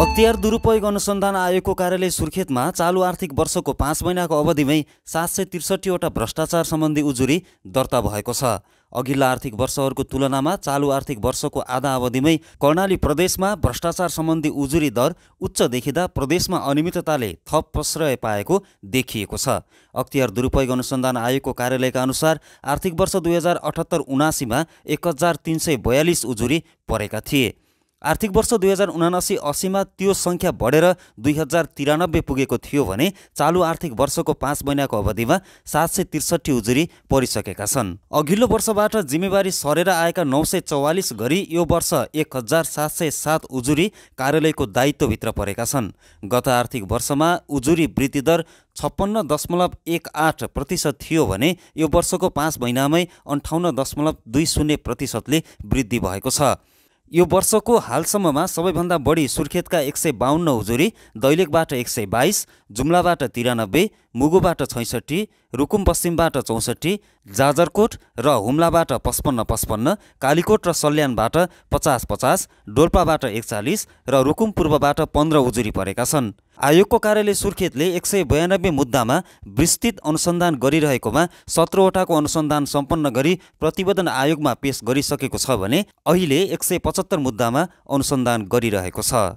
अख्तियार दुरुपयोग अनुसन्धान आयोगको कार्यालय सुर्खेतमा चालु आर्थिक वर्षको पाँच महिनाको अवधिमै सात सय त्रिसठीवटा भ्रष्टाचार सम्बन्धी उजुरी दर्ता भएको छ अघिल्ला आर्थिक वर्षहरूको तुलनामा चालु आर्थिक वर्षको आधा अवधिमै कर्णाली प्रदेशमा भ्रष्टाचार सम्बन्धी उजुरी दर उच्च देखिँदा प्रदेशमा अनियमितताले थप प्रश्रय पाएको देखिएको छ अख्तियार दुरुपयोग अनुसन्धान आयोगको कार्यालयका अनुसार आर्थिक वर्ष दुई हजार अठहत्तर उनासीमा एक हजार तिन सय बयालिस उजुरी परेका थिए आर्थिक वर्ष दुई हजार उनासी असीमा त्यो सङ्ख्या बढेर दुई हजार तिरानब्बे पुगेको थियो भने चालु आर्थिक वर्षको पाँच महिनाको अवधिमा सात सय त्रिसठी उजुरी परिसकेका छन् अघिल्लो वर्षबाट जिम्मेवारी सरेर आएका नौ सय चौवालिस गरी यो वर्ष एक हजार सात सय सात उजुरी कार्यालयको दायित्वभित्र परेका छन् गत आर्थिक वर्षमा उजुरी वृद्धिदर छप्पन्न दशमलव एक आठ प्रतिशत थियो भने यो वर्षको पाँच महिनामै अन्ठाउन्न दशमलव दुई शून्य प्रतिशतले वृद्धि भएको छ यो वर्षको हालसम्ममा सबैभन्दा बढी सुर्खेतका एक सय बाहन्न उजुरी दैलेखबाट एक सय बाइस जुम्लाबाट तिरानब्बे मुगुबाट छैसठी रुकुम पश्चिमबाट चौसठी जाजरकोट र हुम्लाबाट पचपन्न पचपन्न कालीकोट र सल्यानबाट पचास पचास डोल्पाबाट एकचालिस र रुकुम पूर्वबाट पन्ध्र उजुरी परेका छन् आयोगको कार्यालय सुर्खेतले एक सय बयानब्बे मुद्दामा विस्तृत अनुसन्धान गरिरहेकोमा सत्रवटाको अनुसन्धान सम्पन्न गरी प्रतिवेदन आयोगमा पेश गरिसकेको छ भने अहिले एक सय पचहत्तर मुद्दामा अनुसन्धान गरिरहेको छ